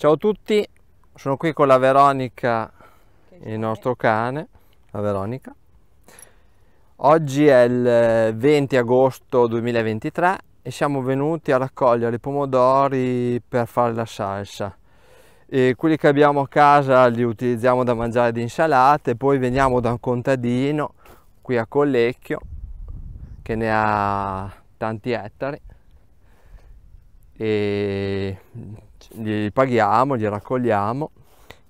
Ciao a tutti, sono qui con la Veronica, il nostro cane, la Veronica. Oggi è il 20 eh, agosto 2023 e siamo venuti a raccogliere i pomodori per fare la salsa. E quelli che abbiamo a casa li utilizziamo da mangiare di insalate, poi veniamo da un contadino qui a Collecchio che ne ha tanti ettari e li paghiamo, li raccogliamo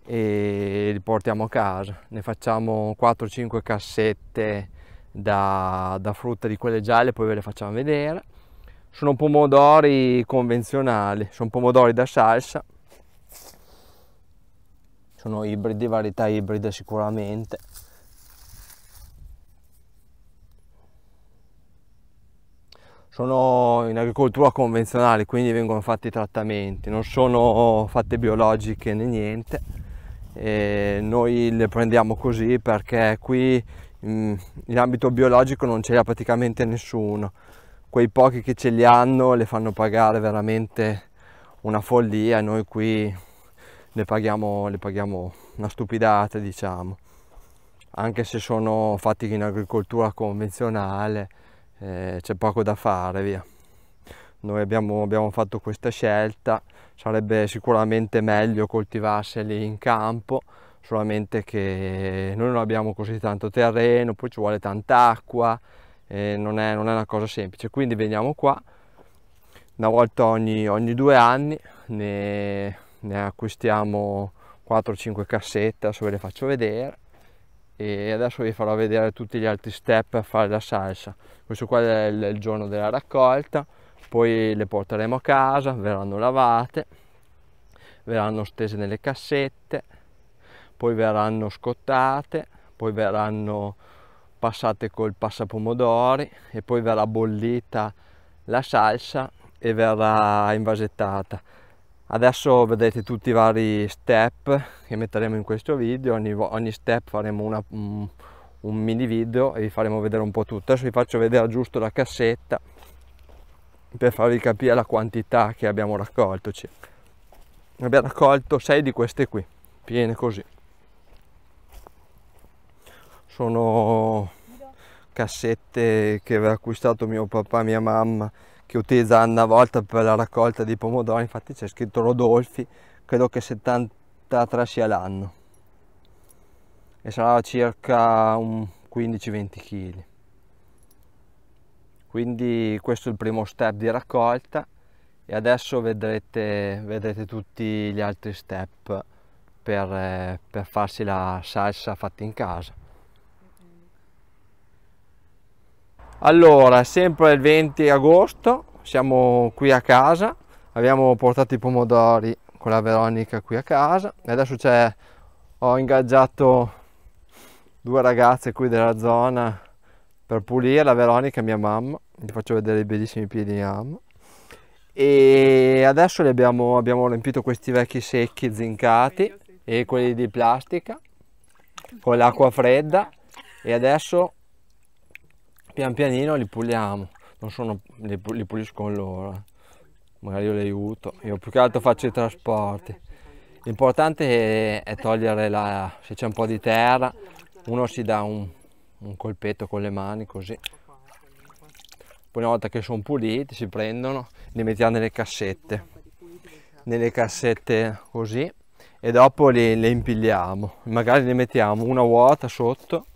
e li portiamo a casa. Ne facciamo 4-5 cassette da, da frutta di quelle gialle, poi ve le facciamo vedere. Sono pomodori convenzionali, sono pomodori da salsa, sono ibridi, varietà ibrida sicuramente sono in agricoltura convenzionale, quindi vengono fatti trattamenti, non sono fatte biologiche né niente. E noi le prendiamo così perché qui mm, in, ambito biologico non ce l'ha praticamente nessuno. Quei pochi che ce li hanno le fanno pagare veramente una follia, noi qui le paghiamo, le paghiamo una stupidata diciamo, anche se sono fatti in agricoltura convenzionale eh, c'è poco da fare, via. Noi abbiamo, abbiamo fatto questa scelta, sarebbe sicuramente meglio coltivarseli in campo, solamente che noi non abbiamo così tanto terreno, poi ci vuole tanta acqua, eh, non, è, non, è, una cosa semplice. Quindi veniamo qua, una volta ogni, ogni due anni ne, ne acquistiamo 4-5 cassette, adesso ve le faccio vedere e adesso vi farò vedere tutti gli altri step per fare la salsa questo qua è il giorno della raccolta poi le porteremo a casa verranno lavate verranno stese nelle cassette poi verranno scottate poi verranno passate col passapomodori e poi verrà bollita la salsa e verrà invasettata adesso vedrete tutti i vari step che metteremo in questo video ogni, ogni step faremo una, un, mm, un mini video e vi faremo vedere un po' tutto adesso vi faccio vedere giusto la cassetta per farvi capire la quantità che abbiamo raccolto circa. abbiamo raccolto 6 di queste qui piene così sono cassette che aveva acquistato mio papà e mia mamma che utilizza una volta per la raccolta di pomodori, infatti c'è scritto Rodolfi, credo che 73 sia l'anno e sarà circa 15-20 kg. Quindi questo è il primo step di raccolta e adesso vedrete, vedrete tutti gli altri step per, eh, per farsi la salsa fatta in casa. Allora, sempre il 20 agosto, siamo qui a casa, abbiamo portato i pomodori con la Veronica qui a casa e adesso c'è, ho ingaggiato due ragazze qui della zona per pulire, la Veronica e mia mamma, vi faccio vedere i bellissimi piedi di mamma. E adesso li abbiamo, abbiamo riempito questi vecchi secchi zincati e quelli di plastica con l'acqua fredda e adesso pian pianino li puliamo, non sono, li, li puliscono loro, magari io li aiuto, io più che altro faccio i trasporti. L'importante è, è, togliere la, se c'è un po' di terra, uno si dà un, un colpetto con le mani così. Poi una volta che sono puliti si prendono, li mettiamo nelle cassette, nelle cassette così e dopo le, le impigliamo, magari le mettiamo una vuota sotto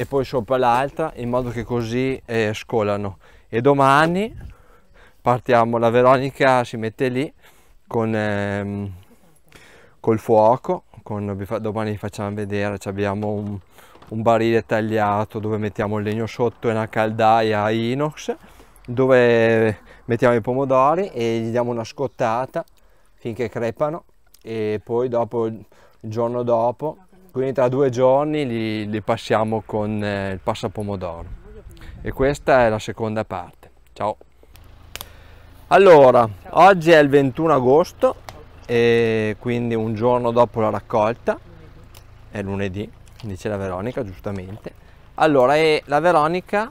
e poi sopra l'altra in modo che così eh, scolano e domani partiamo la Veronica si mette lì con ehm, col fuoco con, domani vi facciamo vedere abbiamo un, un, barile tagliato dove mettiamo il legno sotto e una caldaia inox dove mettiamo i pomodori e gli diamo una scottata finché crepano e poi dopo il giorno dopo quindi tra due giorni li, li passiamo con eh, il passapomodoro. E questa è la seconda parte. Ciao! Allora, Ciao. oggi è il 21 agosto e quindi un giorno dopo la raccolta, è lunedì, dice la Veronica giustamente. Allora, e la Veronica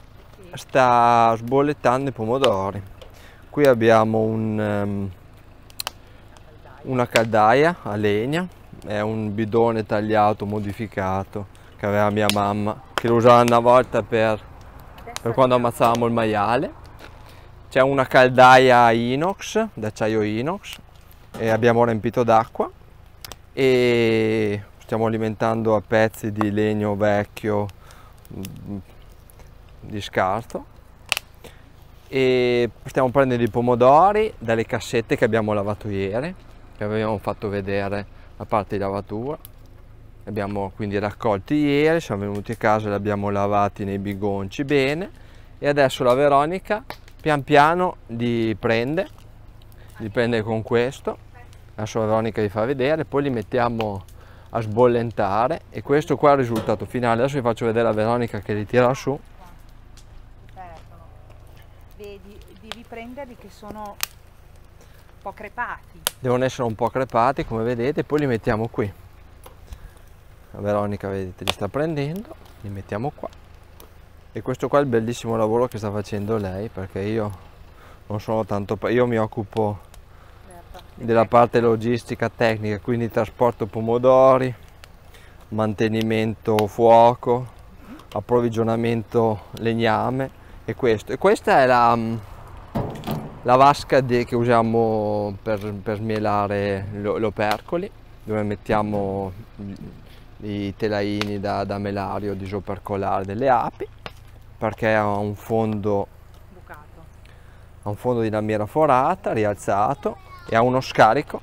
sta sbollettando i pomodori. Qui abbiamo un, um, una caldaia a legna è un bidone tagliato, modificato, che aveva mia mamma, che lo usava una volta per, per quando ammazzavamo il maiale. C'è una caldaia inox, d'acciaio inox, e abbiamo riempito d'acqua e stiamo alimentando a pezzi di legno vecchio mm, di scarto e stiamo prendendo i pomodori dalle cassette che abbiamo lavato ieri che avevamo fatto vedere la parte di lavatura li abbiamo quindi raccolti ieri siamo venuti a casa li abbiamo lavati nei bigonci bene e adesso la Veronica pian piano li prende li prende con questo adesso Veronica li fa vedere poi li mettiamo a sbollentare e questo qua è il risultato finale adesso vi faccio vedere la Veronica che li tira su vedi devi prenderli che sono un po' crepati. Devono essere un po' crepati come vedete, poi li mettiamo qui. La Veronica vedete li sta prendendo, li mettiamo qua. E questo qua è il bellissimo lavoro che sta facendo lei perché io non sono tanto... io mi occupo della parte logistica tecnica, quindi trasporto pomodori, mantenimento fuoco, mhm. approvvigionamento legname e questo. E questa è la mm, la vasca de, che usiamo per, per melare l'opercoli, dove mettiamo i telaini da, da melare o disopercolare delle api, perché ha un fondo bucato. ha un fondo di lamiera forata, rialzato e ha uno scarico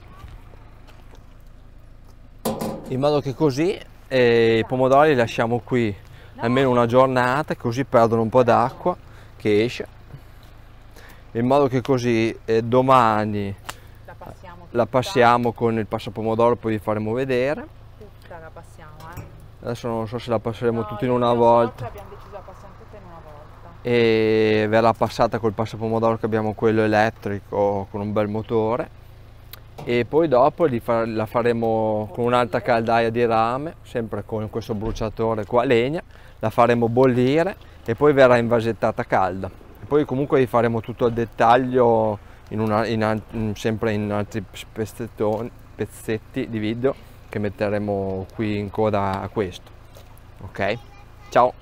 in modo che così eh, i pomodori li lasciamo qui almeno una giornata così perdono un po' d'acqua che esce in modo che così eh, domani la passiamo, la passiamo, con il passapomodoro, poi vi faremo vedere. Tutta la passiamo, eh? Adesso non so se la passeremo no, in una volta. Cioè, abbiamo deciso la passiamo tutta in una volta. E verrà passata col passapomodoro che abbiamo quello elettrico con un bel motore. E poi dopo fa la faremo con un'altra caldaia di rame, sempre con questo bruciatore qua a legna, la faremo bollire e poi verrà invasettata calda poi comunque faremo tutto al dettaglio in una, in, in, mm, sempre in altri pezzetti di video che metteremo qui in coda a questo ok ciao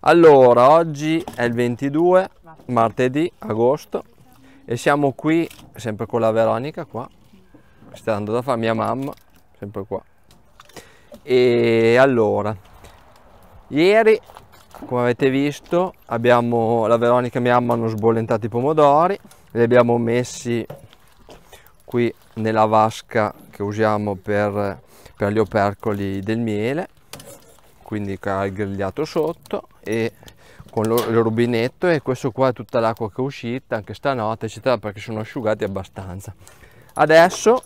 allora oggi è il 22 martedì agosto e siamo qui sempre con la Veronica qua sta andando da fare mia mamma sempre qua e allora ieri come avete visto abbiamo la Veronica e mia mamma hanno sbollentato i pomodori li abbiamo messi qui nella vasca che usiamo per, per gli opercoli del miele quindi ha il grigliato sotto e con il rubinetto e questo qua è tutta l'acqua che è uscita anche stanotte eccetera perché sono asciugati abbastanza adesso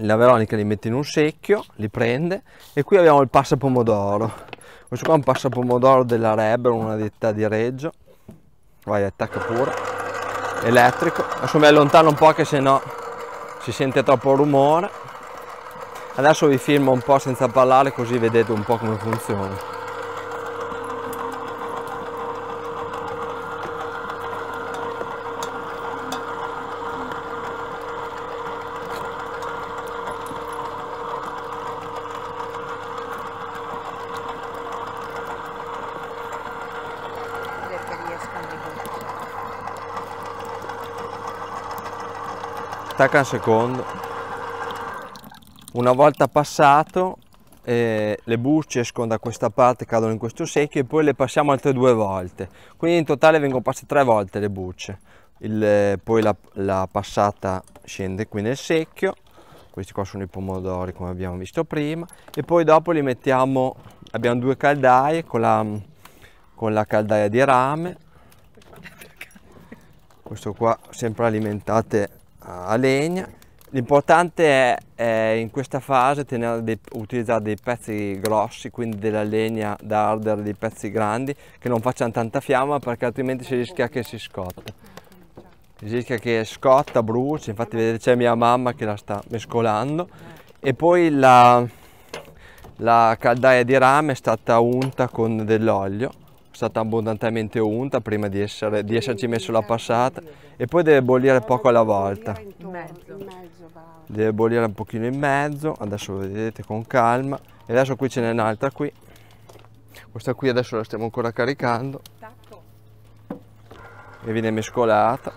la Veronica li mette in un secchio li prende e qui abbiamo il passapomodoro questo qua è un passapomodoro della Rebel, una ditta di Reggio. Vai, attacca pure. Elettrico. Adesso mi allontano un po' che se no si sente troppo rumore. Adesso vi filmo un po' senza parlare così vedete un po' come funziona. attacca un secondo. Una volta passato eh, le bucce escono da questa parte, cadono in questo secchio e poi le passiamo altre due volte. Quindi in totale vengono passate tre volte le bucce. Il, eh, poi la, la passata scende qui nel secchio. Questi qua sono i pomodori come abbiamo visto prima. E poi dopo li mettiamo, abbiamo due caldaie con la, con la caldaia di rame questo qua sempre alimentate a legna. L'importante è, è, in questa fase dei, utilizzare dei pezzi grossi, quindi della legna da ardere, dei pezzi grandi, che non facciano tanta fiamma perché altrimenti si rischia che si scotta. Si rischia che scotta, brucia, infatti vedete c'è mia mamma che la sta mescolando. E poi la, la caldaia di rame è stata unta con dell'olio stata abbondantemente unta prima di, essere, di esserci messo la passata e poi deve bollire poco alla volta. Deve bollire un pochino in mezzo, adesso lo vedete con calma. E adesso qui ce n'è un'altra qui. Questa qui adesso la stiamo ancora caricando. E viene mescolata.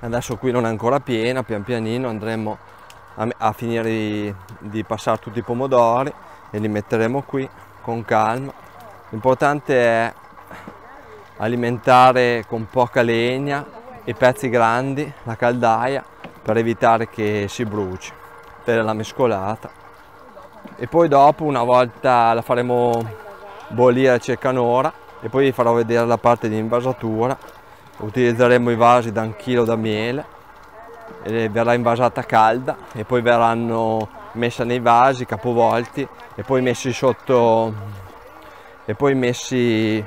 Adesso qui non è ancora piena, pian pianino andremo a, a finire di, di passare tutti i pomodori e li metteremo qui con calma. L'importante è alimentare con poca legna e pezzi grandi la caldaia per evitare che si bruci per la mescolata e poi dopo una volta la faremo bollire circa un'ora e poi vi farò vedere la parte di invasatura utilizzeremo i vasi da un chilo da miele e verrà invasata calda e poi verranno messa nei vasi, capovolti e poi messi sotto e poi messi,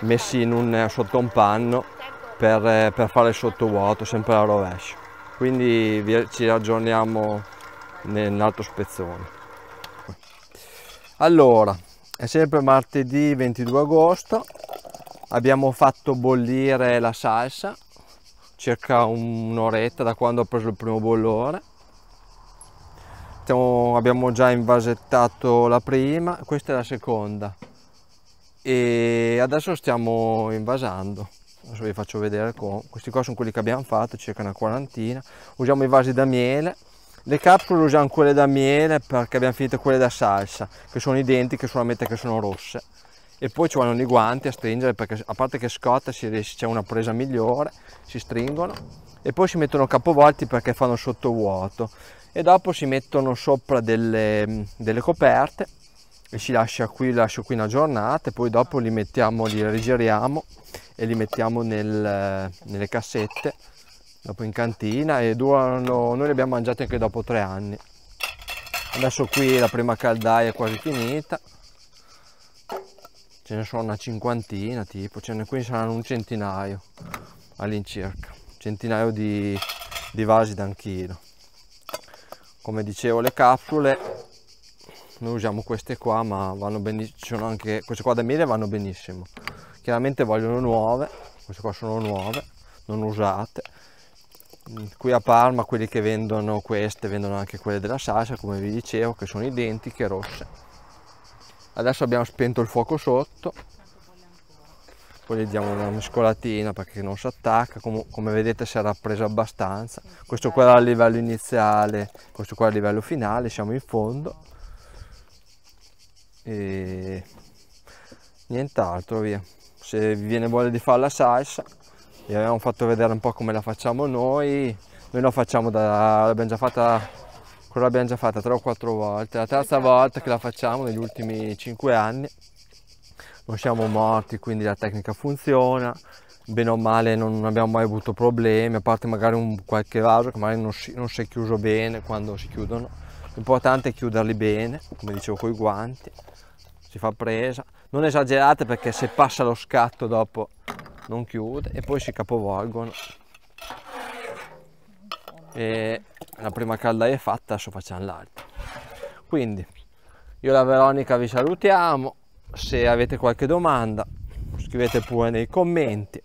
messi un, sotto un panno per, per fare il sottovuoto, sempre al rovescio. Quindi vi, ci ragioniamo nell'altro spezzone. Allora, è sempre martedì 22 agosto, abbiamo fatto bollire la salsa circa un'oretta da quando ho preso il primo bollore Stiamo, abbiamo già invasettato la prima, questa è la seconda e adesso stiamo invasando. Adesso vi faccio vedere qua. Questi qua sono quelli che abbiamo fatto, circa una quarantina. Usiamo i vasi da miele. Le capsule usiamo quelle da miele perché abbiamo finito quelle da salsa, che sono identiche solamente che sono rosse. E poi ci vanno i guanti a stringere perché a parte che scotta c'è una presa migliore, si stringono. E poi si mettono capovolti perché fanno sottovuoto e dopo si mettono sopra delle, delle coperte e si lascia qui, lascio qui una giornata e poi dopo li mettiamo, li rigiriamo e li mettiamo nel, nelle cassette dopo in cantina e durano, noi li abbiamo mangiati anche dopo tre anni adesso qui la prima caldaia è quasi finita ce ne sono una cinquantina tipo ce ne qui saranno un centinaio all'incirca centinaio di, di vasi d'anchino come dicevo le capsule noi usiamo queste qua ma vanno benissimo sono anche queste qua da miele vanno benissimo chiaramente vogliono nuove queste qua sono nuove non usate qui a Parma quelli che vendono queste vendono anche quelle della salsa come vi dicevo che sono identiche rosse adesso abbiamo spento il fuoco sotto poi gli diamo una mescolatina perché non si attacca, Com come vedete si era preso abbastanza, questo qua a livello iniziale, questo qua a livello finale, siamo in fondo e nient'altro via, se vi viene voglia di fare la salsa, vi abbiamo fatto vedere un po' come la facciamo noi, noi la facciamo da, l'abbiamo già fatta quella l'abbiamo già fatta 3 o 4 volte, la terza esatto. volta che la facciamo negli ultimi 5 anni non siamo morti, quindi la tecnica funziona, bene o male non abbiamo mai avuto problemi, a parte magari un, qualche vaso che magari non si, non si è chiuso bene quando si chiudono. L'importante è chiuderli bene, come dicevo con i guanti, si fa presa. Non esagerate perché se passa lo scatto dopo non chiude e poi si capovolgono. E la prima caldaia è fatta, adesso facciamo l'altra. Quindi io e la Veronica vi salutiamo se avete qualche domanda scrivete pure nei commenti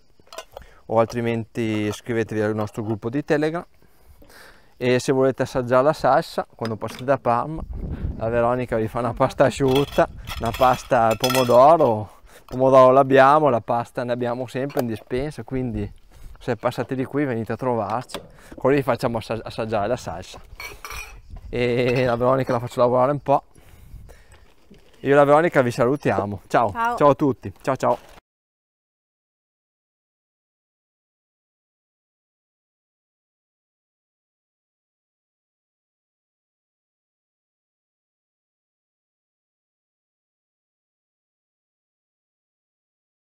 o altrimenti iscrivetevi al nostro gruppo di Telegram e se volete assaggiare la salsa quando passate da Parma la Veronica vi fa una pasta asciutta una pasta al pomodoro pomodoro l'abbiamo la pasta ne abbiamo sempre in dispensa quindi se passate di qui venite a trovarci così facciamo assaggiare la salsa e la Veronica la faccio lavorare un po' Io e la Veronica vi salutiamo. Ciao, ciao, ciao a tutti. Ciao ciao.